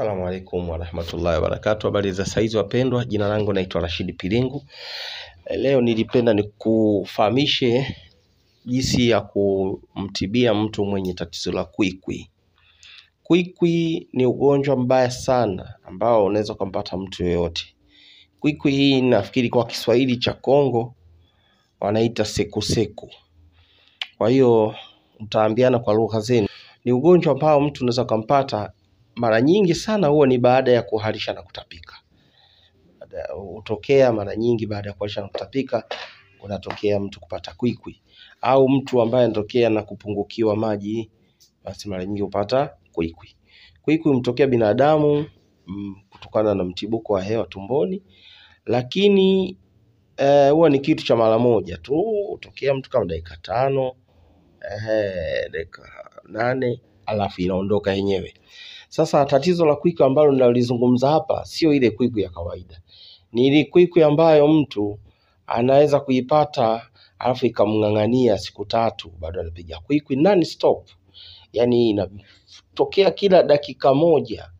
Assalamu alaikum warahmatullahi wabarakatu, habari za saizi wapendwa, jina langu naitwa Rashidi Pilingu. Leo nilipenda nikufahamishe jinsi ya kumtibia mtu mwenye tatizo la kwikwi. Kwikwi ni ugonjwa mbaya sana ambao unaweza kumpata mtu yoyote. Kwikwi hii nafikiri kwa Kiswahili cha Kongo wanaita sekuseku. Kwa hiyo mtaambiana kwa lugha zenu, ni ugonjwa ambao mtu unaweza ukampata mara nyingi sana huwa ni baada ya kuharisha na kutapika. Hutokea mara nyingi baada ya kuharisha na kutapika unatokea mtu kupata kwikwi au mtu ambaye anatokea na kupungukiwa maji basi mara nyingi hupata kwikwi. Kwikwi mtokea binadamu mm, kutokana na mtibuko wa hewa tumboni, lakini eh, huwa ni kitu cha mara moja tu, hutokea mtu kama dakika tano dakika nane alafu inaondoka yenyewe. Sasa tatizo la kwiku ambalo ninalizungumza hapa sio ile kwiku ya kawaida, ni ile kwiku ambayo mtu anaweza kuipata alafu ikamng'ang'ania siku tatu bado anapiga kwikwi non stop, yani inatokea kila dakika moja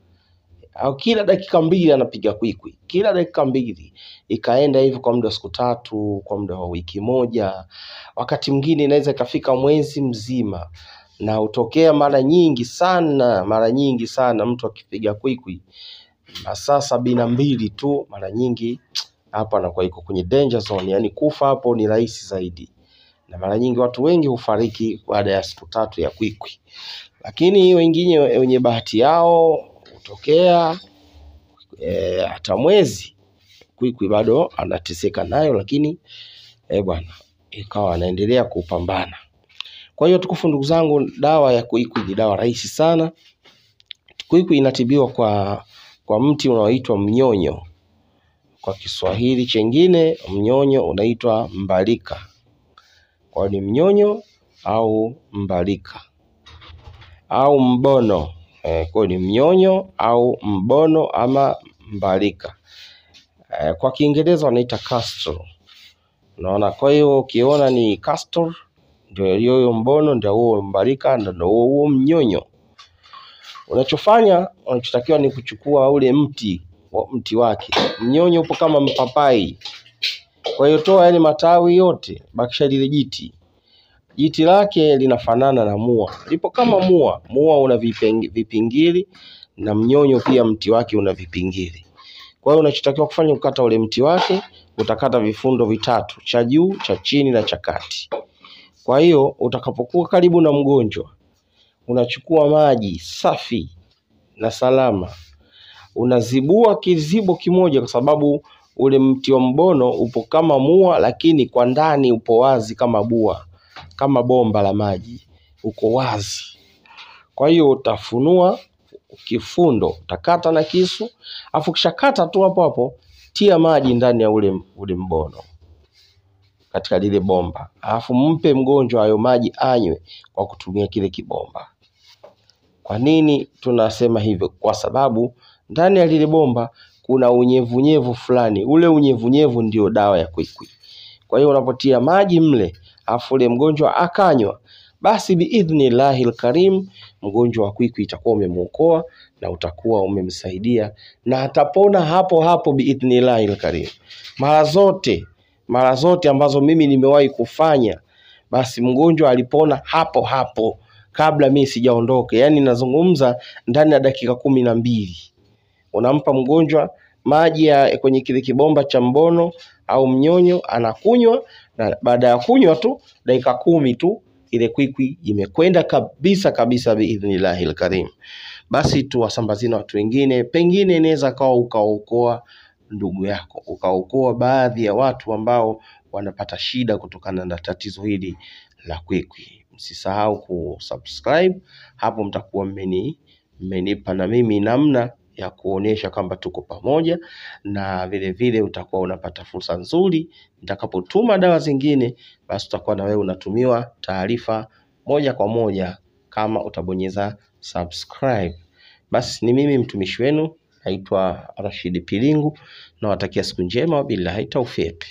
au kila dakika mbili anapiga kwikwi, kila dakika mbili, ikaenda hivyo kwa muda wa siku tatu, kwa muda wa wiki moja, wakati mwingine inaweza ikafika mwezi mzima na hutokea mara nyingi sana, mara nyingi sana mtu akipiga kwikwi masaa sabini na mbili tu mara nyingi hapo anakuwa iko kwenye danger zone, yani kufa hapo ni rahisi zaidi, na mara nyingi watu wengi hufariki baada ya siku tatu ya kwikwi. Lakini wengine wenye bahati yao hutokea eh, hata e, mwezi kwikwi bado anateseka nayo, lakini eh bwana, ikawa anaendelea kupambana. Kwa hiyo tukufu, ndugu zangu, dawa ya kuiku ni dawa rahisi sana. Kuiku inatibiwa kwa, kwa mti unaoitwa mnyonyo kwa Kiswahili chengine mnyonyo unaitwa mbalika, kwa ni mnyonyo au mbalika au mbono eh, kwa ni mnyonyo au mbono ama mbalika eh, kwa Kiingereza wanaita castor. Unaona, kwa hiyo ukiona ni castor ndio hiyo mbono, ndio huo mbarika, ndio huo huo mnyonyo. Unachofanya, unachotakiwa ni kuchukua ule mti wa mti wake. Mnyonyo upo kama mpapai, kwa hiyo toa yale matawi yote, bakisha lile jiti. Jiti lake linafanana na mua, lipo kama mua. Mua una vipingili na mnyonyo pia mti wake una vipingili. Kwa hiyo unachotakiwa kufanya, ukata ule mti wake, utakata vifundo vitatu, cha juu, cha chini na cha kati. Kwa hiyo utakapokuwa karibu na mgonjwa, unachukua maji safi na salama, unazibua kizibo kimoja, kwa sababu ule mti wa mbono upo kama mua, lakini kwa ndani upo wazi kama bua, kama bomba la maji, uko wazi. Kwa hiyo utafunua kifundo, utakata na kisu, afu kishakata tu hapo hapo tia maji ndani ya ule, ule mbono katika lile bomba, alafu mpe mgonjwa hayo maji anywe kwa kutumia kile kibomba. Kwa nini tunasema hivyo? Kwa sababu ndani ya lile bomba kuna unyevunyevu fulani, ule unyevunyevu ndio dawa ya kwikwi. Kwa hiyo unapotia maji mle alafu ule mgonjwa akanywa, basi biidhnillahi lkarim mgonjwa wa kwikwi itakuwa umemuokoa na utakuwa umemsaidia na atapona hapo hapo biidhnillahi lkarim mara zote mara zote ambazo mimi nimewahi kufanya, basi mgonjwa alipona hapo hapo kabla mimi sijaondoka. Yaani nazungumza ndani ya dakika kumi na mbili. Unampa mgonjwa maji ya kwenye kile kibomba cha mbono au mnyonyo, anakunywa na baada ya kunywa tu dakika kumi tu ile kwikwi imekwenda kabisa kabisa, biidhnillahil karim. Basi wasambazina watu wengine, pengine inaweza kawa ukaokoa ndugu yako, ukaokoa baadhi ya watu ambao wanapata shida kutokana na tatizo hili la kwikwi. Msisahau kusubscribe hapo, mtakuwa mmeni mmenipa na mimi namna ya kuonyesha kwamba tuko pamoja, na vile vile utakuwa unapata fursa nzuri nitakapotuma dawa zingine, basi utakuwa na wewe unatumiwa taarifa moja kwa moja kama utabonyeza subscribe. Basi ni mimi mtumishi wenu naitwa Rashid Pilingu, nawatakia siku njema, wabillahi taufiki.